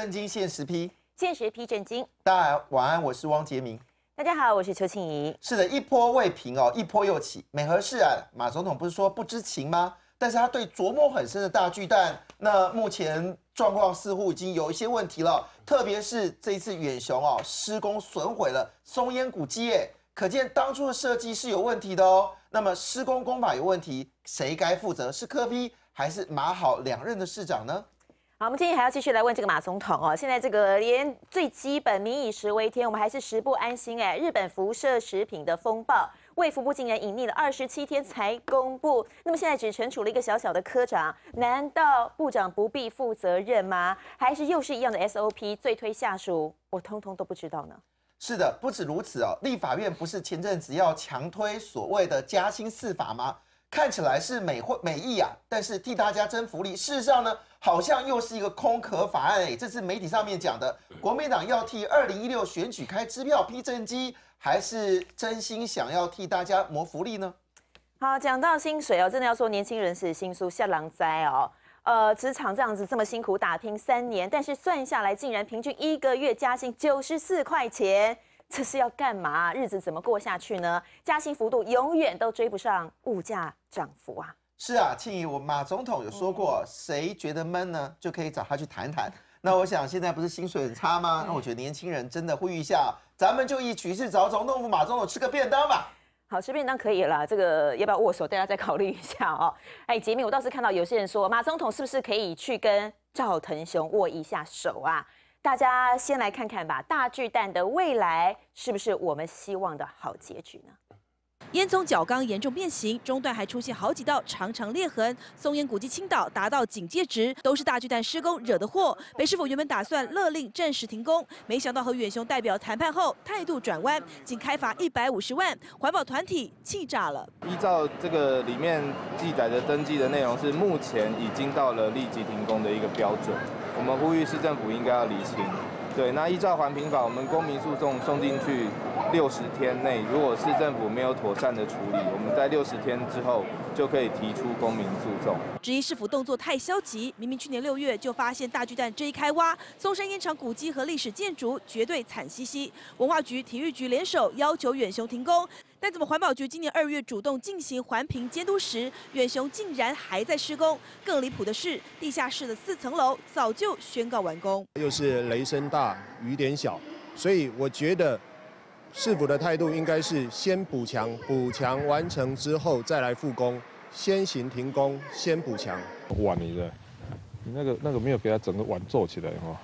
震惊现实批，现实批震惊。大家晚安，我是汪杰明。大家好，我是邱庆怡。是的，一波未平哦，一波又起。美和市啊，马总统不是说不知情吗？但是他对琢磨很深的大巨蛋，那目前状况似乎已经有一些问题了。特别是这一次远雄哦施工损毁了松烟古迹可见当初的设计是有问题的哦。那么施工工法有问题，谁该负责？是柯批还是马好两任的市长呢？好，我们今天还要继续来问这个马总统哦。现在这个连最基本“民以食为天”，我们还是食不安心哎。日本辐射食品的风暴，卫福部竟然隐匿了二十七天才公布，那么现在只惩处了一个小小的科长，难道部长不必负责任吗？还是又是一样的 SOP，最推下属，我通通都不知道呢？是的，不止如此哦。立法院不是前阵子要强推所谓的加薪四法吗？看起来是美惠美意啊，但是替大家争福利，事实上呢，好像又是一个空壳法案。哎，这是媒体上面讲的，国民党要替二零一六选举开支票批政机，还是真心想要替大家谋福利呢？好，讲到薪水哦，真的要说年轻人是心书下狼灾哦。呃，职场这样子这么辛苦打拼三年，但是算下来竟然平均一个月加薪九十四块钱，这是要干嘛？日子怎么过下去呢？加薪幅度永远都追不上物价。涨幅啊，是啊，庆怡，我马总统有说过，谁觉得闷呢，就可以找他去谈谈。那我想现在不是薪水很差吗？那我觉得年轻人真的呼吁一下，咱们就一起去找总统府马总统吃个便当吧。好，吃便当可以了，这个要不要握手？大家再考虑一下哦。哎，杰米，我倒是看到有些人说，马总统是不是可以去跟赵腾雄握一下手啊？大家先来看看吧，大巨蛋的未来是不是我们希望的好结局呢？烟囱角钢严重变形，中段还出现好几道长长裂痕。松烟古迹倾倒达到警戒值，都是大巨蛋施工惹的祸。北师傅原本打算勒令暂时停工，没想到和远雄代表谈判后态度转弯，仅开罚一百五十万，环保团体气炸了。依照这个里面记载的登记的内容，是目前已经到了立即停工的一个标准。我们呼吁市政府应该要厘清。对，那依照环评法，我们公民诉讼送进去。六十天内，如果市政府没有妥善的处理，我们在六十天之后就可以提出公民诉讼。质疑市府动作太消极，明明去年六月就发现大巨蛋这一开挖，松山烟厂古迹和历史建筑绝对惨兮兮。文化局、体育局联手要求远雄停工，但怎么环保局今年二月主动进行环评监督时，远雄竟然还在施工？更离谱的是，地下室的四层楼早就宣告完工。又是雷声大雨点小，所以我觉得。市府的态度应该是先补墙，补墙完成之后再来复工，先行停工，先补墙。碗你这，你那个那个没有给他整个碗做起来哈，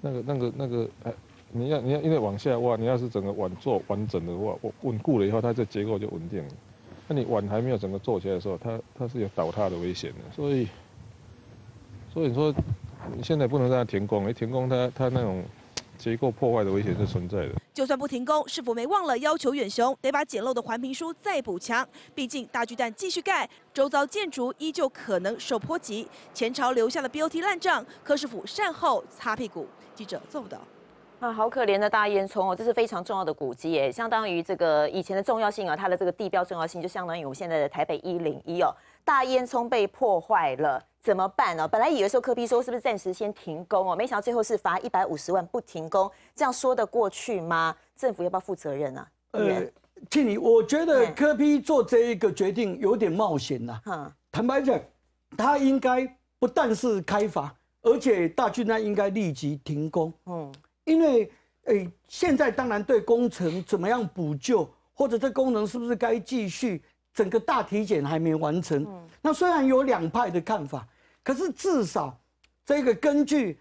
那个那个那个哎，你要你要因为往下挖，你要是整个碗做完整的话，我稳固了以后，它这结构就稳定了。那你碗还没有整个做起来的时候，它它是有倒塌的危险的，所以所以你说现在不能让它停工，哎，停工它它那种结构破坏的危险是存在的。就算不停工，是否没忘了要求远雄得把简陋的环评书再补强？毕竟大巨蛋继续盖，周遭建筑依旧可能受波及。前朝留下的 BOT 烂账，柯师傅善后擦屁股。记者做不到。啊，好可怜的大烟囱哦！这是非常重要的古迹耶，相当于这个以前的重要性啊，它的这个地标重要性就相当于我们现在的台北一零一哦。大烟囱被破坏了，怎么办呢？本来以为说柯比说是不是暂时先停工哦，没想到最后是罚一百五十万不停工，这样说得过去吗？政府要不要负责任呢？呃，庆礼，我觉得柯比做这一个决定有点冒险呐。坦白讲，他应该不但是开罚，而且大巨蛋应该立即停工。嗯。因为，诶，现在当然对工程怎么样补救，或者这工程是不是该继续，整个大体检还没完成。那虽然有两派的看法，可是至少这个根据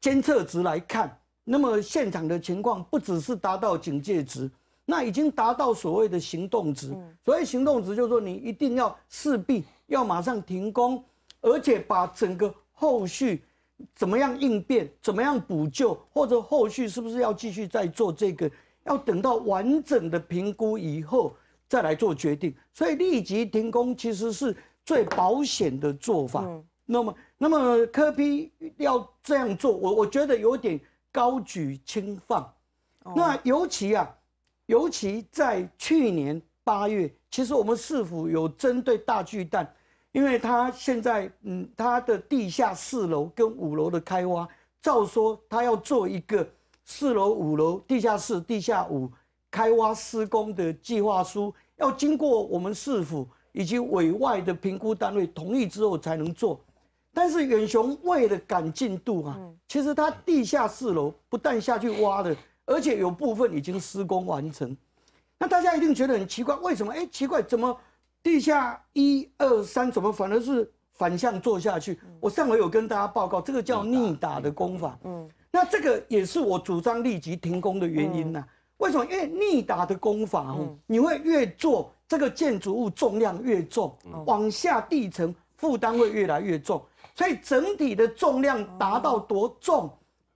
监测值来看，那么现场的情况不只是达到警戒值，那已经达到所谓的行动值。所谓行动值就是说你一定要势必要马上停工，而且把整个后续。怎么样应变？怎么样补救？或者后续是不是要继续再做这个？要等到完整的评估以后再来做决定。所以立即停工其实是最保险的做法。那么，那么柯批要这样做，我我觉得有点高举轻放。那尤其啊，尤其在去年八月，其实我们市府有针对大巨蛋？因为他现在，嗯，他的地下四楼跟五楼的开挖，照说他要做一个四楼、五楼、地下室、地下五开挖施工的计划书，要经过我们市府以及委外的评估单位同意之后才能做。但是远雄为了赶进度啊，其实他地下四楼不但下去挖了，而且有部分已经施工完成。那大家一定觉得很奇怪，为什么？哎，奇怪，怎么？地下一二三，怎么反而是反向做下去？我上回有跟大家报告，这个叫逆打的功法。嗯，那这个也是我主张立即停工的原因呢？为什么？因为逆打的功法，你会越做，这个建筑物重量越重，往下地层负担会越来越重，所以整体的重量达到多重？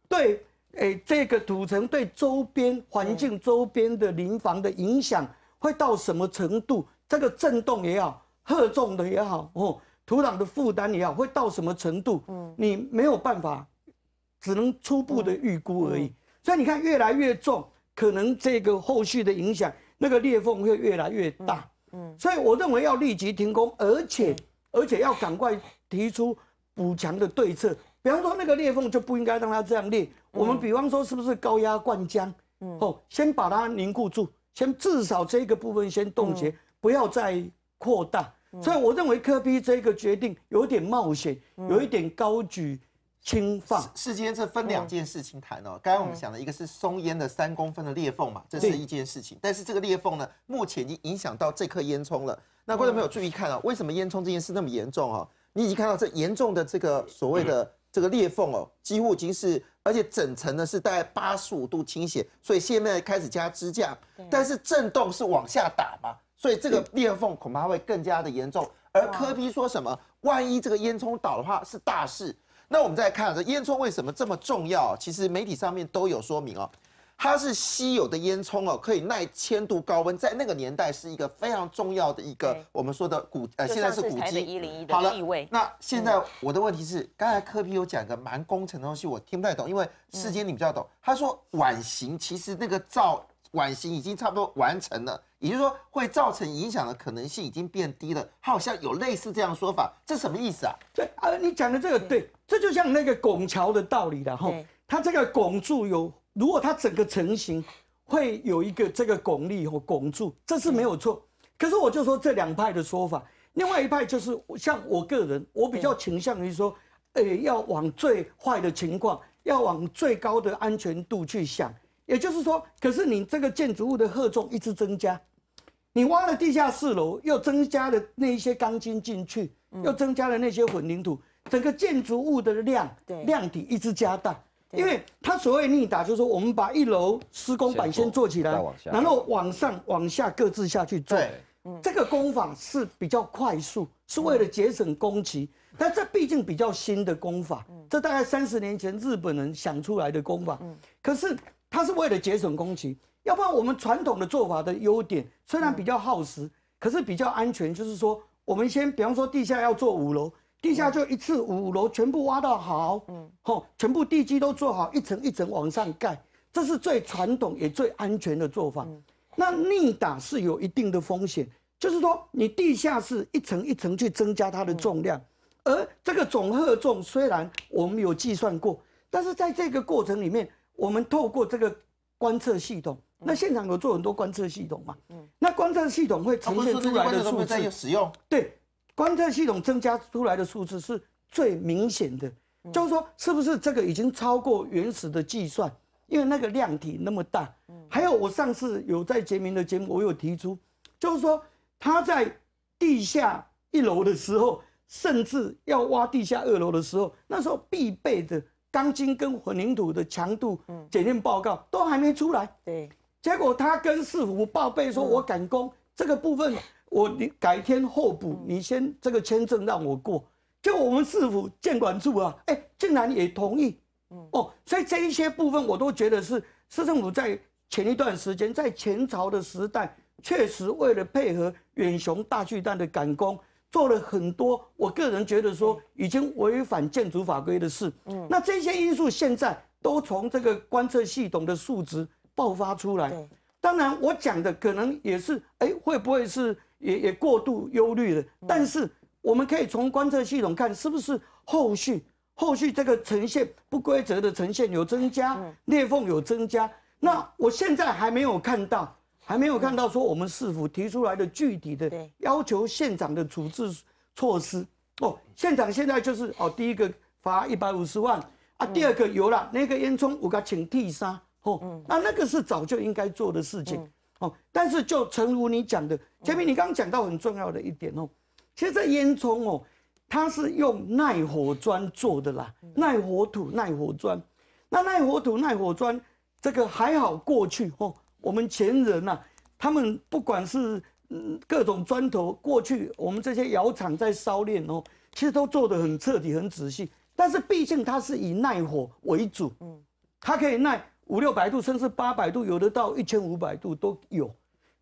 对，哎，这个土层对周边环境、周边的邻房的影响会到什么程度？这个震动也好，荷重的也好，哦，土壤的负担也好，会到什么程度？嗯，你没有办法，只能初步的预估而已。所以你看，越来越重，可能这个后续的影响，那个裂缝会越来越大。嗯，所以我认为要立即停工，而且而且要赶快提出补强的对策。比方说，那个裂缝就不应该让它这样裂。我们比方说，是不是高压灌浆？嗯，哦，先把它凝固住，先至少这个部分先冻结。不要再扩大，所以我认为科比这个决定有点冒险，有一点高举轻放。是今天是分两件事情谈哦。刚刚我们讲的一个是松烟的三公分的裂缝嘛，这是一件事情。但是这个裂缝呢，目前已经影响到这颗烟囱了。那观众朋友注意看啊，为什么烟囱这件事那么严重啊？你已经看到这严重的这个所谓的这个裂缝哦，几乎已经是，而且整层呢是大概八十五度倾斜，所以现在开始加支架，但是震动是往下打嘛。所以这个裂缝恐怕会更加的严重。而柯比说什么？万一这个烟囱倒的话是大事。那我们再看这烟囱为什么这么重要？其实媒体上面都有说明哦，它是稀有的烟囱哦，可以耐千度高温，在那个年代是一个非常重要的一个我们说的古呃，现在是古迹。好了，那现在我的问题是，刚才柯比有讲的个蛮工程的东西，我听不太懂，因为世间你比较懂。他说晚形其实那个灶。晚型已经差不多完成了，也就是说会造成影响的可能性已经变低了。好像有类似这样说法，这什么意思啊？对啊，你讲的这个对，这就像那个拱桥的道理然哈。它这个拱柱有，如果它整个成型，会有一个这个拱力和拱柱，这是没有错。可是我就说这两派的说法，另外一派就是像我个人，我比较倾向于说，诶，要往最坏的情况，要往最高的安全度去想。也就是说，可是你这个建筑物的荷重一直增加，你挖了地下四楼，又增加了那一些钢筋进去，又增加了那些混凝土，整个建筑物的量量体一直加大。因为它所谓逆打，就是说我们把一楼施工板先做起来，然后往上往下各自下去做。这个工法是比较快速，是为了节省工期。但这毕竟比较新的工法，这大概三十年前日本人想出来的工法。可是它是为了节省工期，要不然我们传统的做法的优点虽然比较耗时，可是比较安全。就是说，我们先比方说地下要做五楼，地下就一次五楼全部挖到好，嗯，吼，全部地基都做好，一层一层往上盖，这是最传统也最安全的做法。那逆打是有一定的风险，就是说你地下室一层一层去增加它的重量，而这个总荷重虽然我们有计算过，但是在这个过程里面。我们透过这个观测系统，那现场有做很多观测系统嘛？嗯，那观测系统会呈现出来的数字，使用对观测系统增加出来的数字是最明显的，就是说是不是这个已经超过原始的计算？因为那个量体那么大。嗯，还有我上次有在杰明的节目，我有提出，就是说他在地下一楼的时候，甚至要挖地下二楼的时候，那时候必备的。钢筋跟混凝土的强度检验报告都还没出来，对，结果他跟市府报备说，我赶工，这个部分我你改天候补，你先这个签证让我过，就我们市府建管处啊，哎，竟然也同意，哦，所以这一些部分我都觉得是市政府在前一段时间，在前朝的时代，确实为了配合远雄大巨蛋的赶工。做了很多，我个人觉得说已经违反建筑法规的事。嗯，那这些因素现在都从这个观测系统的数值爆发出来。当然我讲的可能也是，哎，会不会是也也过度忧虑了？但是我们可以从观测系统看，是不是后续后续这个呈现不规则的呈现有增加，裂缝有增加？那我现在还没有看到。还没有看到说我们市府提出来的具体的要求，现场的处置措施哦。现场现在就是哦，第一个罚一百五十万啊，第二个有了那个烟囱，我给请替杀哦。那那个是早就应该做的事情哦。但是就诚如你讲的，前面你刚刚讲到很重要的一点哦。其实，这烟囱哦，它是用耐火砖做的啦，耐火土、耐火砖。那耐火土、耐火砖这个还好过去哦。我们前人呐，他们不管是各种砖头，过去我们这些窑厂在烧炼哦，其实都做得很彻底、很仔细。但是毕竟它是以耐火为主，嗯，它可以耐五六百度，甚至八百度，有的到一千五百度都有。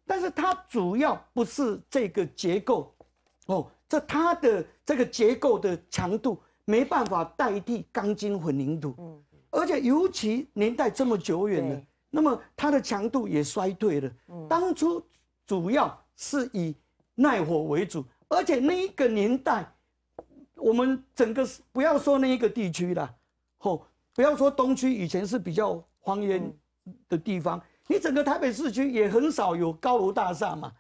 但是它主要不是这个结构，哦，这它的这个结构的强度没办法代替钢筋混凝土，嗯，而且尤其年代这么久远了。那么它的强度也衰退了。当初主要是以耐火为主，而且那一个年代，我们整个不要说那一个地区啦，吼，不要说东区以前是比较荒烟的地方，你整个台北市区也很少有高楼大厦嘛。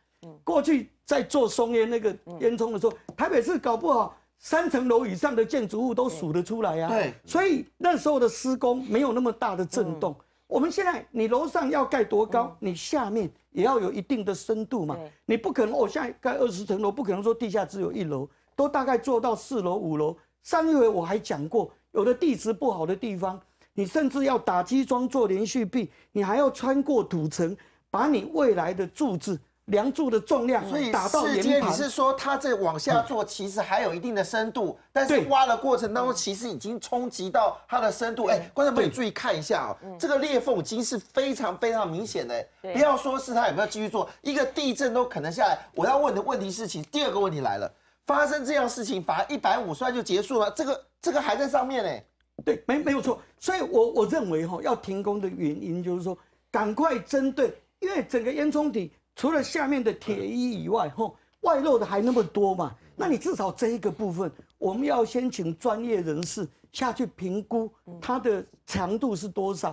过去在做松烟那个烟囱的时候，台北市搞不好三层楼以上的建筑物都数得出来呀。对，所以那时候的施工没有那么大的震动。我们现在，你楼上要盖多高，你下面也要有一定的深度嘛。你不可能哦，现在盖二十层楼，不可能说地下只有一楼，都大概做到四楼、五楼。上一回我还讲过，有的地质不好的地方，你甚至要打基桩做连续壁，你还要穿过土层，把你未来的柱子。梁柱的重量，所以打到岩你是说它在往下做，其实还有一定的深度，但是挖的过程当中，其实已经冲击到它的深度。哎，观众朋友注意看一下哦，这个裂缝已经是非常非常明显的。不要说是它有没有继续做，一个地震都可能下来。我要问的问题事情，第二个问题来了，发生这样事情罚一百五，万就结束了？这个这个还在上面呢。对，没没有错。所以，我我认为哦，要停工的原因就是说，赶快针对，因为整个烟囱底。除了下面的铁衣以外，吼，外露的还那么多嘛？那你至少这一个部分，我们要先请专业人士下去评估它的强度是多少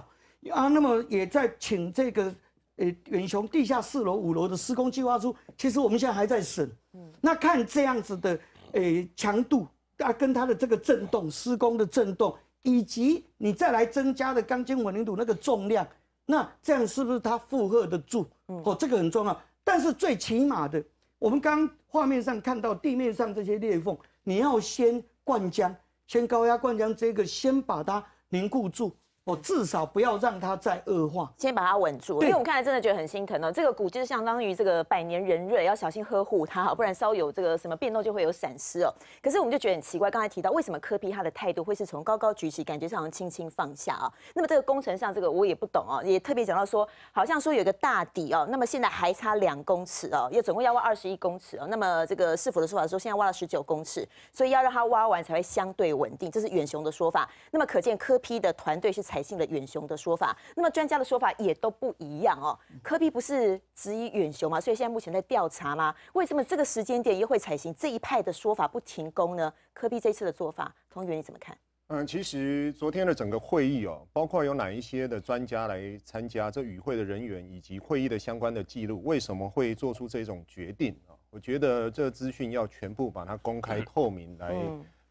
啊？那么也在请这个呃远雄地下四楼、五楼的施工计划书，其实我们现在还在审。嗯，那看这样子的诶强度啊，跟它的这个震动施工的震动，以及你再来增加的钢筋混凝土那个重量。那这样是不是它负荷得住？哦，这个很重要。但是最起码的，我们刚画面上看到地面上这些裂缝，你要先灌浆，先高压灌浆，这个先把它凝固住。哦，至少不要让它再恶化，先把它稳住。因为我们看来真的觉得很心疼哦。这个股就是相当于这个百年人瑞，要小心呵护它，好不然稍有这个什么变动就会有闪失哦。可是我们就觉得很奇怪，刚才提到为什么科批他的态度会是从高高举起，感觉上轻轻放下啊？那么这个工程上这个我也不懂哦，也特别讲到说，好像说有个大底哦，那么现在还差两公尺哦，也总共要挖二十一公尺哦。那么这个市府的说法说现在挖了十九公尺，所以要让它挖完才会相对稳定，这是远雄的说法。那么可见科批的团队是。采信了远雄的说法，那么专家的说法也都不一样哦。科比不是质疑远雄嘛，所以现在目前在调查吗？为什么这个时间点又会采行这一派的说法不停工呢？科比这次的做法，同学你怎么看？嗯，其实昨天的整个会议哦，包括有哪一些的专家来参加这与会的人员，以及会议的相关的记录，为什么会做出这种决定我觉得这资讯要全部把它公开透明来。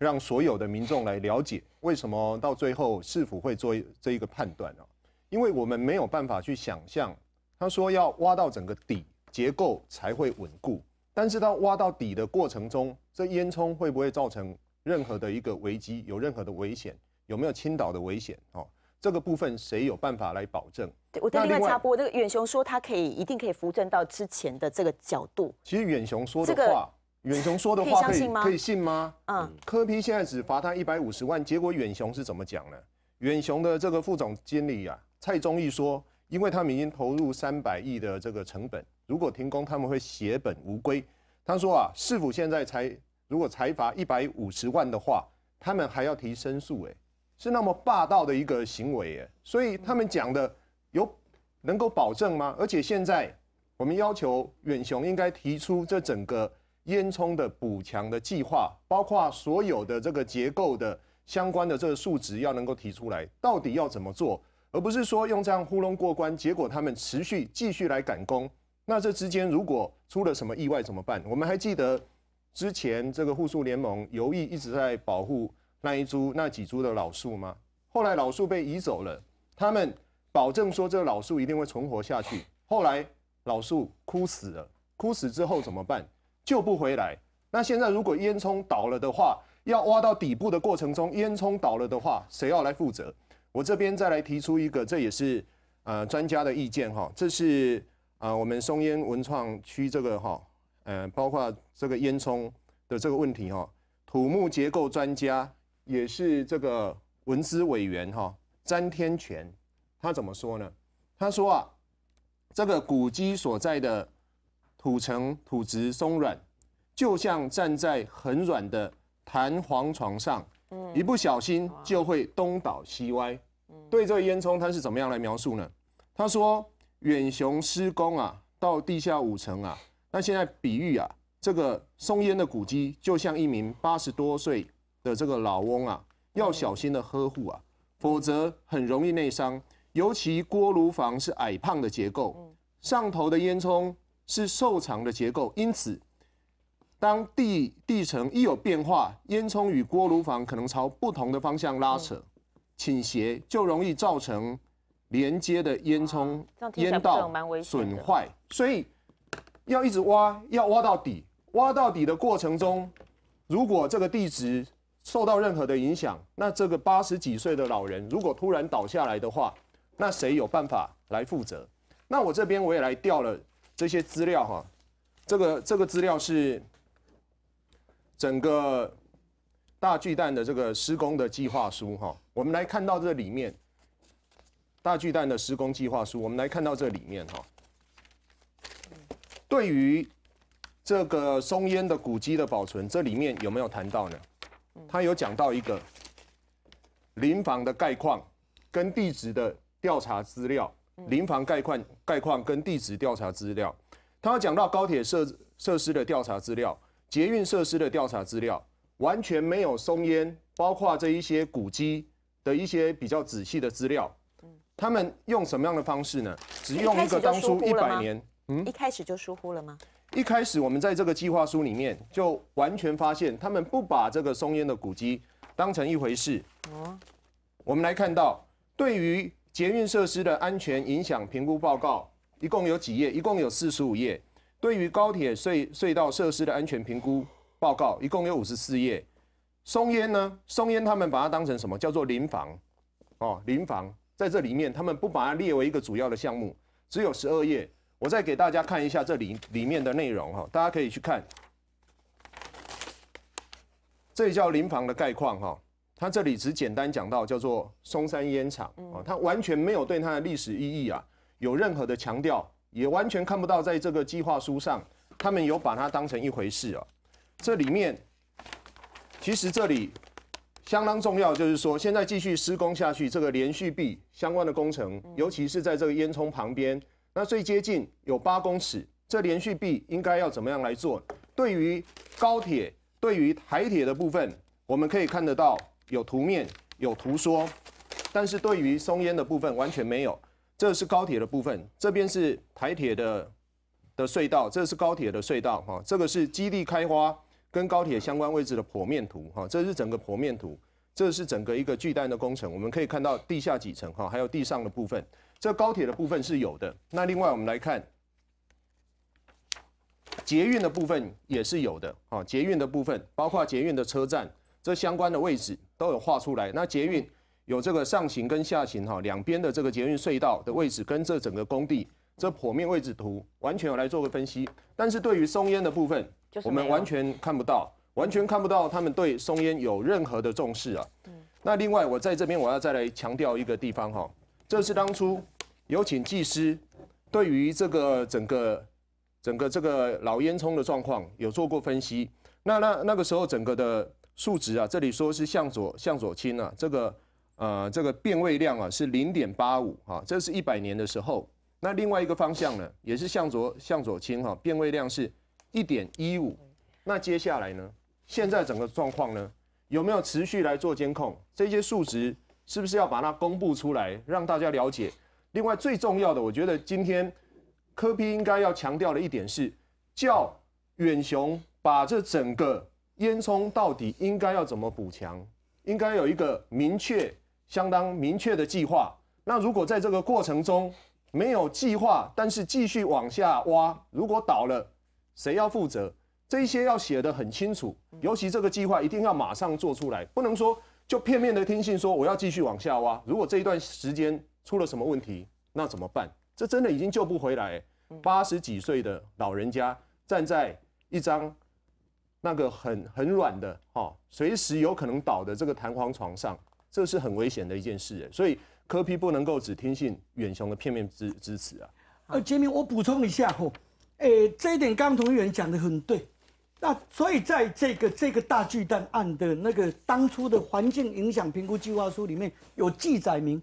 让所有的民众来了解为什么到最后市府会做这一个判断啊？因为我们没有办法去想象。他说要挖到整个底结构才会稳固，但是到挖到底的过程中，这烟囱会不会造成任何的一个危机，有任何的危险，有没有倾倒的危险？哦，这个部分谁有办法来保证？对，我的另外插播，这个远雄说他可以一定可以扶正到之前的这个角度。其实远雄说的话。远雄说的话可以信可以信吗？啊，柯批现在只罚他一百五十万，结果远雄是怎么讲呢？远雄的这个副总经理啊，蔡宗义说，因为他们已经投入三百亿的这个成本，如果停工，他们会血本无归。他说啊，市府现在才如果才罚一百五十万的话，他们还要提申诉。哎，是那么霸道的一个行为哎，所以他们讲的有能够保证吗？而且现在我们要求远雄应该提出这整个。烟囱的补强的计划，包括所有的这个结构的相关的这个数值要能够提出来，到底要怎么做，而不是说用这样糊弄过关，结果他们持续继续来赶工，那这之间如果出了什么意外怎么办？我们还记得之前这个护树联盟游艺一直在保护那一株那几株的老树吗？后来老树被移走了，他们保证说这老树一定会存活下去，后来老树枯死了，枯死之后怎么办？救不回来。那现在如果烟囱倒了的话，要挖到底部的过程中，烟囱倒了的话，谁要来负责？我这边再来提出一个，这也是呃专家的意见哈。这是啊我们松烟文创区这个哈，呃包括这个烟囱的这个问题哈。土木结构专家也是这个文资委员哈，詹天权他怎么说呢？他说啊，这个古迹所在的。土层土质松软，就像站在很软的弹簧床上，一不小心就会东倒西歪。对这烟囱，它是怎么样来描述呢？他说：“远雄施工啊，到地下五层啊，那现在比喻啊，这个松烟的古迹就像一名八十多岁的这个老翁啊，要小心的呵护啊，否则很容易内伤。尤其锅炉房是矮胖的结构，上头的烟囱。”是瘦长的结构，因此，当地地层一有变化，烟囱与锅炉房可能朝不同的方向拉扯、倾斜，就容易造成连接的烟囱烟道损坏。所以要一直挖，要挖到底。挖到底的过程中，如果这个地质受到任何的影响，那这个八十几岁的老人如果突然倒下来的话，那谁有办法来负责？那我这边我也来调了。这些资料哈，这个这个资料是整个大巨蛋的这个施工的计划书哈。我们来看到这里面大巨蛋的施工计划书，我们来看到这里面哈，对于这个松烟的古迹的保存，这里面有没有谈到呢？他有讲到一个林房的概况跟地质的调查资料。临房概况、概况跟地址调查资料，他要讲到高铁设设施的调查资料、捷运设施的调查资料，完全没有松烟，包括这一些古迹的一些比较仔细的资料。嗯，他们用什么样的方式呢？只用一个当初一百年。嗯，一开始就疏忽了吗？一开始我们在这个计划书里面就完全发现，他们不把这个松烟的古迹当成一回事。哦，我们来看到对于。捷运设施的安全影响评估报告一共有几页？一共有四十五页。对于高铁隧隧道设施的安全评估报告一共有五十四页。松烟呢？松烟他们把它当成什么？叫做临房哦，临房在这里面，他们不把它列为一个主要的项目，只有十二页。我再给大家看一下这里里面的内容哈，大家可以去看。这叫临房的概况哈。他这里只简单讲到叫做松山烟厂啊，他完全没有对它的历史意义啊有任何的强调，也完全看不到在这个计划书上他们有把它当成一回事啊。这里面其实这里相当重要，就是说现在继续施工下去，这个连续壁相关的工程，尤其是在这个烟囱旁边，那最接近有八公尺，这连续壁应该要怎么样来做？对于高铁、对于台铁的部分，我们可以看得到。有图面，有图说，但是对于松烟的部分完全没有。这是高铁的部分，这边是台铁的的隧道，这是高铁的隧道哈。这个是基地开花跟高铁相关位置的剖面图哈，这是整个剖面图，这是整个一个巨蛋的工程。我们可以看到地下几层哈，还有地上的部分。这高铁的部分是有的。那另外我们来看捷运的部分也是有的啊，捷运的部分包括捷运的车站，这相关的位置。都有画出来，那捷运有这个上行跟下行哈，两边的这个捷运隧道的位置跟这整个工地这剖面位置图，完全有来做个分析。但是对于松烟的部分，我们完全看不到，完全看不到他们对松烟有任何的重视啊。那另外我在这边我要再来强调一个地方哈，这是当初有请技师对于这个整个整个这个老烟囱的状况有做过分析。那那那个时候整个的。数值啊，这里说是向左向左倾啊，这个呃这个变位量啊是零点八五啊，这是一百年的时候。那另外一个方向呢，也是向左向左倾哈，变位量是一点一五。那接下来呢，现在整个状况呢有没有持续来做监控？这些数值是不是要把它公布出来让大家了解？另外最重要的，我觉得今天科比应该要强调的一点是，叫远雄把这整个。烟囱到底应该要怎么补强？应该有一个明确、相当明确的计划。那如果在这个过程中没有计划，但是继续往下挖，如果倒了，谁要负责？这些要写得很清楚。尤其这个计划一定要马上做出来，不能说就片面的听信说我要继续往下挖。如果这一段时间出了什么问题，那怎么办？这真的已经救不回来。八十几岁的老人家站在一张。那个很很软的哈，随时有可能倒的这个弹簧床上，这是很危险的一件事。所以柯皮不能够只听信远雄的片面支支持啊。呃，杰明，我补充一下哈，诶，这一点刚同议员讲的很对。那所以在这个这个大巨蛋案的那个当初的环境影响评估计划书里面有记载明，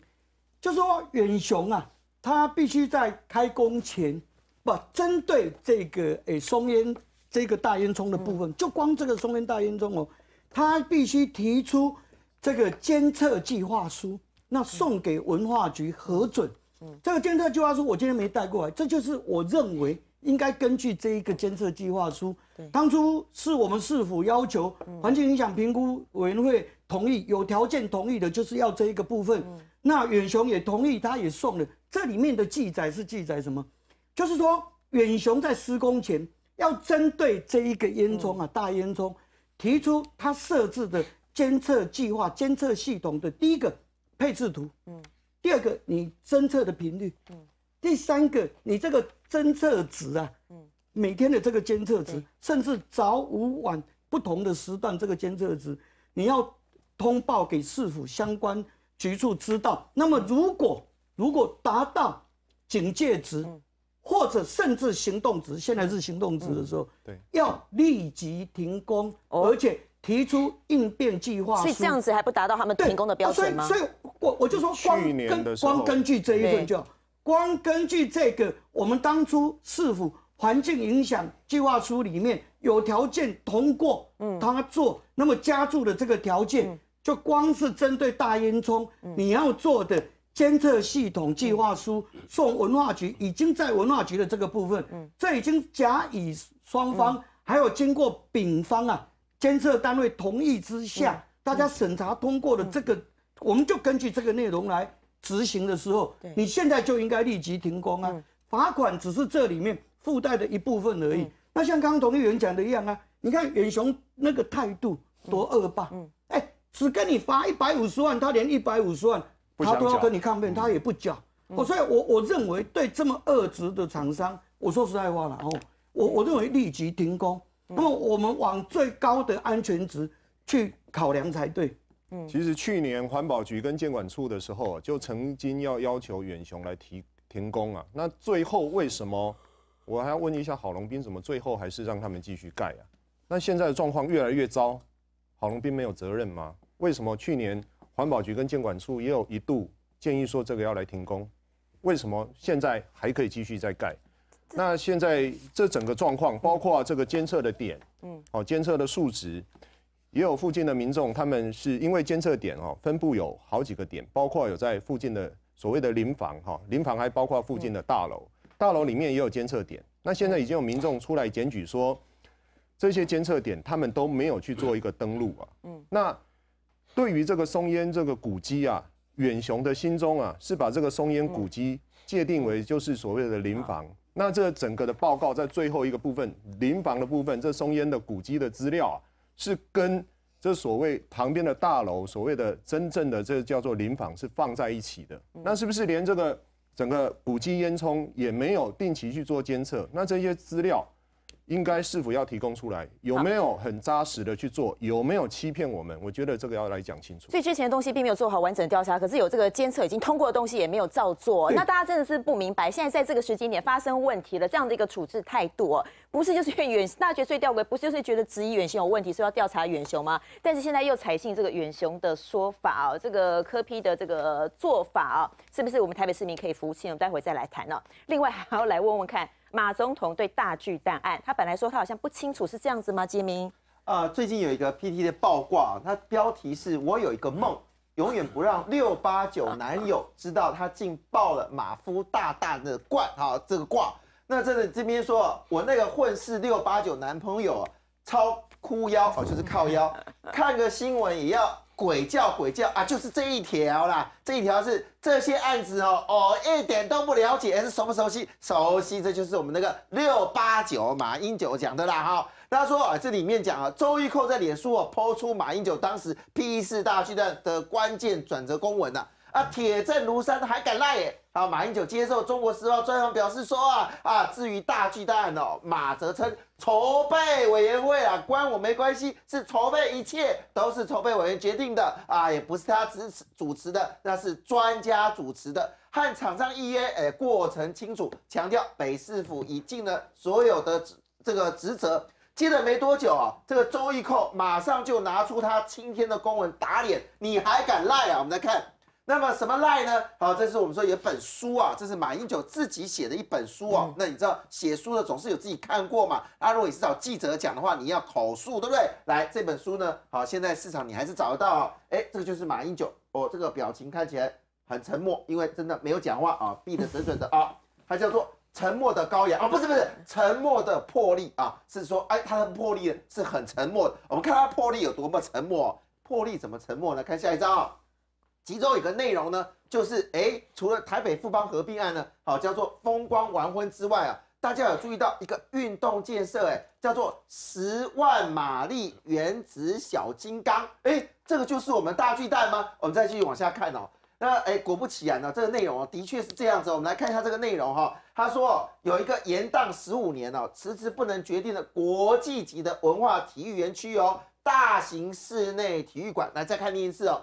就说远雄啊，他必须在开工前不针对这个诶松烟。这个大烟囱的部分，就光这个松烟大烟囱哦，他必须提出这个监测计划书，那送给文化局核准。这个监测计划书我今天没带过来，这就是我认为应该根据这一个监测计划书。当初是我们市府要求环境影响评估委员会同意，有条件同意的就是要这一个部分。那远雄也同意，他也送了。这里面的记载是记载什么？就是说远雄在施工前。要针对这一个烟囱啊，大烟囱，提出它设置的监测计划、监测系统的第一个配置图，嗯，第二个你侦测的频率，嗯，第三个你这个侦测值啊，嗯，每天的这个监测值，甚至早、午、晚不同的时段这个监测值，你要通报给市府相关局处知道。那么如果如果达到警戒值，或者甚至行动值，现在是行动值的时候，对，要立即停工，而且提出应变计划所是这样子还不达到他们停工的标准吗？所以，所以我我就说，光，根光根据这一份就，光根据这个，我们当初市府环境影响计划书里面有条件通过，嗯，他做那么加注的这个条件，就光是针对大烟囱，你要做的。监测系统计划书送文化局，已经在文化局的这个部分，这已经甲乙双方还有经过丙方啊监测单位同意之下，大家审查通过的这个，我们就根据这个内容来执行的时候，你现在就应该立即停工啊！罚款只是这里面附带的一部分而已。那像刚刚董议员讲的一样啊，你看远雄那个态度多恶霸，哎，只跟你罚一百五十万，他连一百五十万。他都要跟你抗辩，他也不讲，我所以，我我认为对这么恶职的厂商，我说实在话了哦，我我认为立即停工，那么我们往最高的安全值去考量才对。嗯，其实去年环保局跟监管处的时候，就曾经要要求远雄来提停工啊，那最后为什么？我还要问一下郝龙斌，怎么最后还是让他们继续盖啊？那现在的状况越来越糟，郝龙斌没有责任吗？为什么去年？环保局跟监管处也有一度建议说，这个要来停工，为什么现在还可以继续再盖？那现在这整个状况，包括这个监测的点，嗯，哦，监测的数值，也有附近的民众，他们是因为监测点哦，分布有好几个点，包括有在附近的所谓的邻房哈，邻房还包括附近的大楼，大楼里面也有监测点。那现在已经有民众出来检举说，这些监测点他们都没有去做一个登录啊，嗯，那。对于这个松烟这个古基啊，远雄的心中啊是把这个松烟古基界定为就是所谓的临房。那这整个的报告在最后一个部分临房的部分，这松烟的古基的资料啊是跟这所谓旁边的大楼所谓的真正的这叫做临房是放在一起的。那是不是连这个整个古基烟囱也没有定期去做监测？那这些资料？应该是否要提供出来？有没有很扎实的去做？有没有欺骗我们？我觉得这个要来讲清楚。所以之前的东西并没有做好完整的调查，可是有这个监测已经通过的东西也没有照做。那大家真的是不明白，现在在这个时间点发生问题了，这样的一个处置态度，不是就是远大觉最钓龟，不是就是觉得质疑远雄有问题，说要调查远雄吗？但是现在又采信这个远雄的说法哦，这个科批的这个做法哦，是不是我们台北市民可以服气？我们待会再来谈呢。另外还要来问问看。马总统对大巨蛋案，他本来说他好像不清楚是这样子吗？杰明，呃，最近有一个 PT 的报挂，它标题是我有一个梦，永远不让六八九男友知道，他竟爆了马夫大大的冠哈，这个卦。那在这这边说，我那个混世六八九男朋友超箍腰哦，就是靠腰，看个新闻也要。鬼叫鬼叫啊，就是这一条啦，这一条是这些案子哦哦，一点都不了解，是熟不熟悉？熟悉，这就是我们那个六八九马英九讲的啦哈。他说啊，这里面讲啊，周玉蔻在脸书哦，剖出马英九当时 P 四大巨蛋的关键转折公文呢。啊！铁证如山，还敢赖耶？啊！马英九接受中国时报专访表示说啊啊，至于大巨蛋哦，马哲称筹备委员会啊，关我没关系，是筹备一切都是筹备委员决定的啊，也不是他支持主持的，那是专家主持的，和厂商预约，哎，过程清楚，强调北市府已尽了所有的这个职责。接着没多久啊，这个周益蔻马上就拿出他今天的公文打脸，你还敢赖啊？我们再看。那么什么赖呢？好，这是我们说有一本书啊，这是马英九自己写的一本书哦。那你知道写书的总是有自己看过嘛？那如果你是找记者讲的话，你要口述，对不对？来，这本书呢，好，现在市场你还是找得到啊。哎，这个就是马英九哦，这个表情看起来很沉默，因为真的没有讲话啊，闭的整整的啊。他叫做沉默的羔羊啊，不是不是，沉默的魄力啊，是说哎他的魄力是很沉默。我们看他魄力有多么沉默，魄力怎么沉默呢？看下一张。其中一个内容呢，就是哎，除了台北富邦合并案呢，好叫做“风光完婚”之外啊，大家有注意到一个运动建设，哎，叫做“十万马力原子小金刚”，哎，这个就是我们大巨蛋吗？我们再继续往下看哦。那哎，果不其然呢，这个内容啊，的确是这样子。我们来看一下这个内容哈，他说有一个延宕十五年哦，迟迟不能决定的国际级的文化体育园区哦，大型室内体育馆。来，再看一次哦。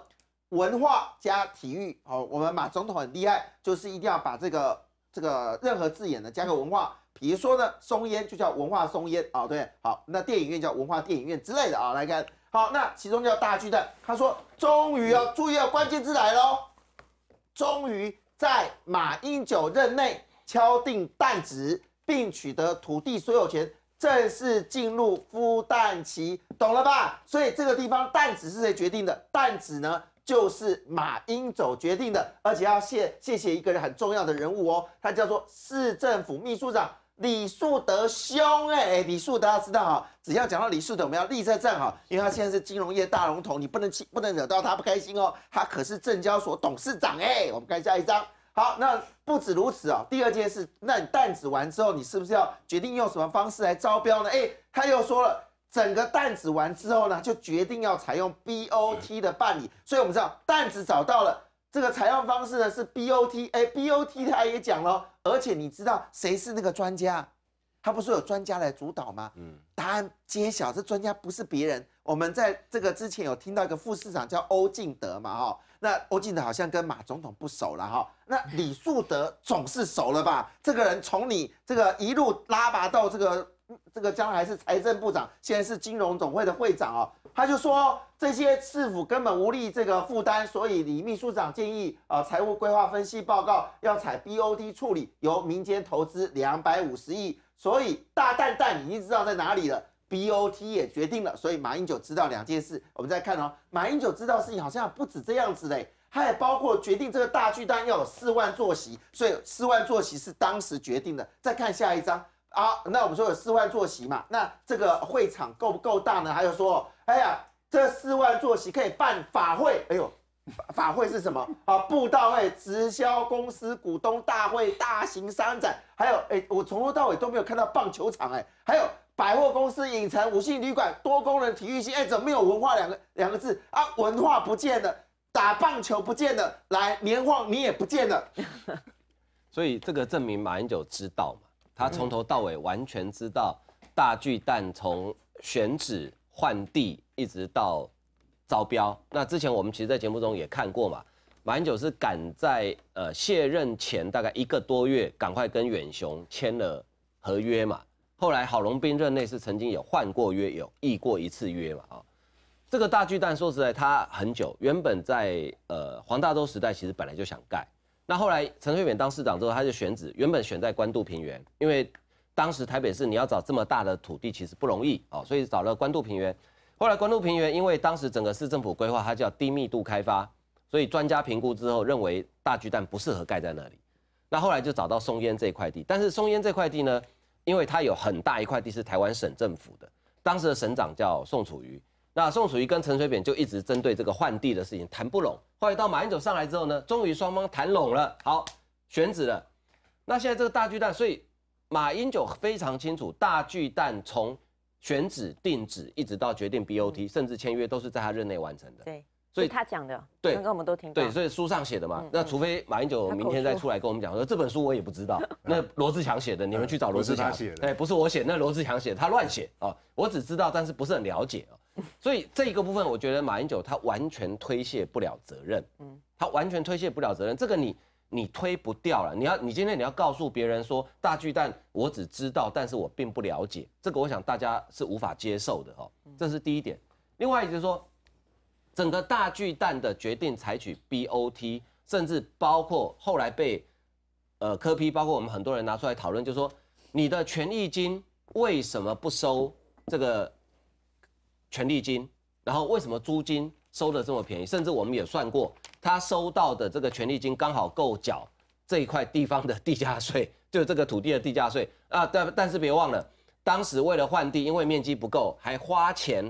文化加体育，好，我们马总统很厉害，就是一定要把这个这个任何字眼呢加个文化，比如说呢松烟就叫文化松烟啊，对，好，那电影院叫文化电影院之类的啊，来看，好，那其中叫大巨蛋，他说终于要注意哦，关键字来喽，终于在马英九任内敲定蛋址，并取得土地所有权，正式进入孵蛋期，懂了吧？所以这个地方蛋子是谁决定的？蛋子呢？就是马英九决定的，而且要谢谢谢一个人很重要的人物哦，他叫做市政府秘书长李树德兄哎，李树大家知道哈，只要讲到李树德，我们要立正站好，因为他现在是金融业大龙头，你不能气不能惹到他不开心哦，他可是证交所董事长哎，我们看下一张，好，那不止如此哦，第二件事，那你弹子完之后，你是不是要决定用什么方式来招标呢？哎，他又说了。整个弹子完之后呢，就决定要采用 BOT 的办理，所以我们知道弹子找到了，这个采用方式呢是 BOT，哎，BOT 他也讲了，而且你知道谁是那个专家，他不是有专家来主导吗？嗯，答案揭晓，这专家不是别人，我们在这个之前有听到一个副市长叫欧进德嘛，哈，那欧进德好像跟马总统不熟了哈，那李树德总是熟了吧？这个人从你这个一路拉拔到这个。这个将来是财政部长，现在是金融总会的会长哦。他就说这些市府根本无力这个负担，所以李秘书长建议啊，财务规划分析报告要采 BOT 处理，由民间投资两百五十亿。所以大蛋蛋，已经知道在哪里了？BOT 也决定了，所以马英九知道两件事。我们再看哦，马英九知道事情好像不止这样子嘞，他也包括决定这个大巨蛋要有四万座席，所以四万座席是当时决定的。再看下一张，啊，那我们说有四万座席嘛，那这个会场够不够大呢？还有说，哎呀，这四万座席可以办法会，哎呦，法会是什么？啊，布道会、直销公司股东大会、大型商展，还有哎，我从头到尾都没有看到棒球场，哎，还有百货公司、影城、五星旅馆、多功能体育系，哎，怎么没有文化两个两个字？啊，文化不见了，打棒球不见了，来年晃你也不见了，所以这个证明马英九知道。他从头到尾完全知道大巨蛋从选址换地一直到招标。那之前我们其实在节目中也看过嘛，马英九是赶在呃卸任前大概一个多月，赶快跟远雄签了合约嘛。后来郝龙斌任内是曾经有换过约，有议过一次约嘛啊。这个大巨蛋说实在，他很久原本在呃黄大洲时代其实本来就想盖。那后来陈水扁当市长之后，他就选址，原本选在关渡平原，因为当时台北市你要找这么大的土地其实不容易哦，所以找了关渡平原。后来关渡平原，因为当时整个市政府规划它叫低密度开发，所以专家评估之后认为大巨蛋不适合盖在那里。那后来就找到松烟这块地，但是松烟这块地呢，因为它有很大一块地是台湾省政府的，当时的省长叫宋楚瑜。那宋楚瑜跟陈水扁就一直针对这个换地的事情谈不拢，后来到马英九上来之后呢，终于双方谈拢了，好选址了。那现在这个大巨蛋，所以马英九非常清楚大巨蛋从选址、定址一直到决定 B O T，甚至签约都是在他任内完成的。对，所以他讲的。对，刚刚我们都听。对，所以书上写的嘛。那除非马英九明天再出来跟我们讲，说这本书我也不知道。那罗志祥写的，你们去找罗志祥。写的。哎，不是我写，那罗志祥写他乱写啊。我只知道，但是不是很了解啊。所以这一个部分，我觉得马英九他完全推卸不了责任，嗯，他完全推卸不了责任，这个你你推不掉了。你要你今天你要告诉别人说大巨蛋我只知道，但是我并不了解，这个我想大家是无法接受的哦，这是第一点。另外就是说，整个大巨蛋的决定采取 BOT，甚至包括后来被呃科批，包括我们很多人拿出来讨论，就是说你的权益金为什么不收这个？权利金，然后为什么租金收的这么便宜？甚至我们也算过，他收到的这个权利金刚好够缴这一块地方的地价税，就是这个土地的地价税啊。但但是别忘了，当时为了换地，因为面积不够，还花钱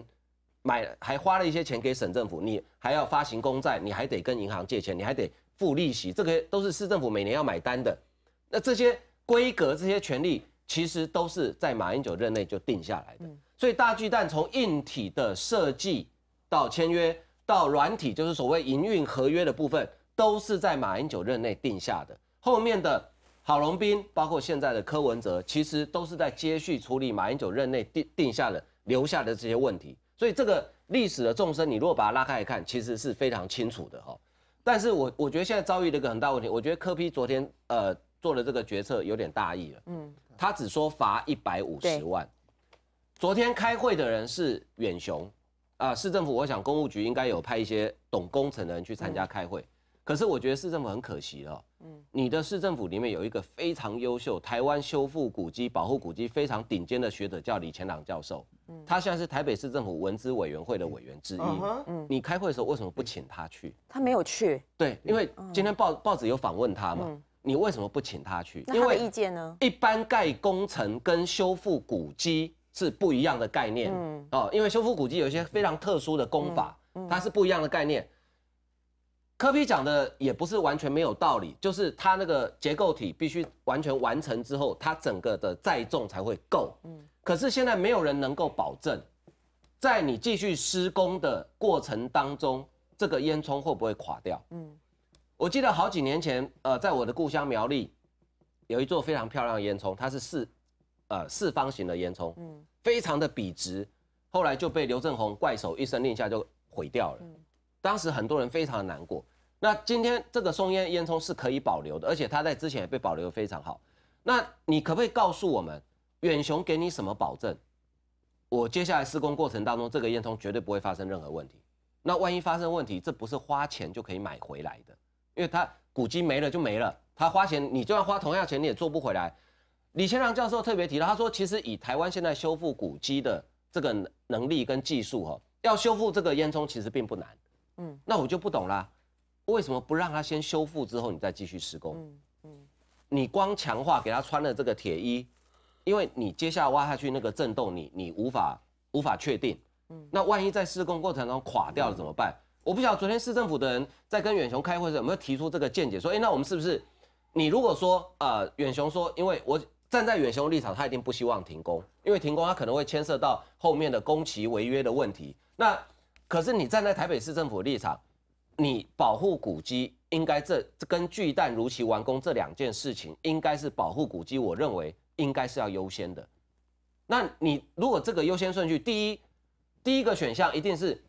买，还花了一些钱给省政府，你还要发行公债，你还得跟银行借钱，你还得付利息，这个都是市政府每年要买单的。那这些规格、这些权利，其实都是在马英九任内就定下来的。所以大巨蛋从硬体的设计到签约到软体，就是所谓营运合约的部分，都是在马英九任内定下的。后面的郝龙斌，包括现在的柯文哲，其实都是在接续处理马英九任内定定下的留下的这些问题。所以这个历史的纵深，你如果把它拉开来看，其实是非常清楚的哈。但是我我觉得现在遭遇了一个很大问题，我觉得柯批昨天呃做的这个决策有点大意了。嗯，他只说罚一百五十万。昨天开会的人是远雄，啊，市政府，我想公务局应该有派一些懂工程的人去参加开会。可是我觉得市政府很可惜了，嗯，你的市政府里面有一个非常优秀、台湾修复古迹、保护古迹非常顶尖的学者，叫李前朗教授，嗯，他现在是台北市政府文资委员会的委员之一，嗯，你开会的时候为什么不请他去？他没有去。对，因为今天报报纸有访问他嘛，你为什么不请他去？因为意见呢？一般盖工程跟修复古迹。是不一样的概念哦，因为修复古迹有一些非常特殊的功法，它是不一样的概念。科比讲的也不是完全没有道理，就是它那个结构体必须完全完成之后，它整个的载重才会够。嗯，可是现在没有人能够保证，在你继续施工的过程当中，这个烟囱会不会垮掉？嗯，我记得好几年前，呃，在我的故乡苗栗，有一座非常漂亮的烟囱，它是四。呃，四方形的烟囱，嗯，非常的笔直，后来就被刘正宏怪手一声令下就毁掉了，当时很多人非常的难过。那今天这个松烟烟囱是可以保留的，而且它在之前也被保留的非常好。那你可不可以告诉我们，远雄给你什么保证？我接下来施工过程当中，这个烟囱绝对不会发生任何问题。那万一发生问题，这不是花钱就可以买回来的，因为它古迹没了就没了，他花钱你就算花同样钱你也做不回来。李前良教授特别提到，他说：“其实以台湾现在修复古迹的这个能力跟技术，哈，要修复这个烟囱其实并不难。嗯，那我就不懂啦，为什么不让他先修复之后你再继续施工？嗯嗯，你光强化给他穿了这个铁衣，因为你接下来挖下去那个震动，你你无法无法确定。嗯，那万一在施工过程中垮掉了怎么办？我不晓得昨天市政府的人在跟远雄开会时有没有提出这个见解，说：哎，那我们是不是？你如果说呃，远雄说，因为我。”站在远雄立场，他一定不希望停工，因为停工他可能会牵涉到后面的工期违约的问题。那可是你站在台北市政府立场，你保护古迹，应该这跟巨蛋如期完工这两件事情，应该是保护古迹，我认为应该是要优先的。那你如果这个优先顺序，第一第一个选项一定是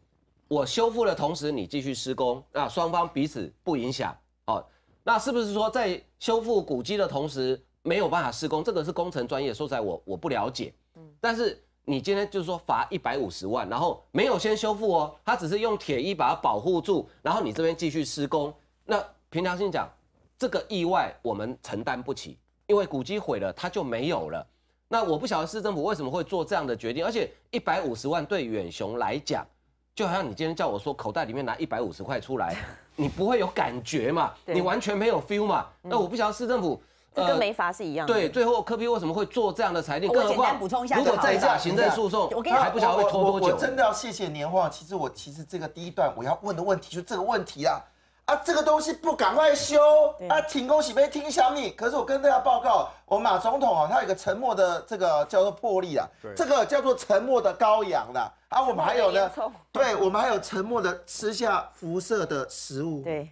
我修复的同时，你继续施工，那双方彼此不影响，哦，那是不是说在修复古迹的同时？没有办法施工，这个是工程专业说实在我我不了解，嗯，但是你今天就是说罚一百五十万，然后没有先修复哦，他只是用铁衣把它保护住，然后你这边继续施工，那平常心讲，这个意外我们承担不起，因为古迹毁了它就没有了，那我不晓得市政府为什么会做这样的决定，而且一百五十万对远雄来讲，就好像你今天叫我说口袋里面拿一百五十块出来，你不会有感觉嘛，你完全没有 feel 嘛，那我不晓得市政府。这跟没罚是一样的。对，最后科比为什么会做这样的裁定？更简单补充一下，如果再打行政诉讼，我跟你还不晓得会拖多久。我真的要谢谢年华。其实我其实这个第一段我要问的问题，就这个问题啊。啊，这个东西不赶快修，啊，停工喜没听小米。可是我跟大家报告，我马总统啊，他有个沉默的这个叫做魄力啊，这个叫做沉默的羔羊啦。啊，我们还有呢，对我们还有沉默的吃下辐射的食物。对。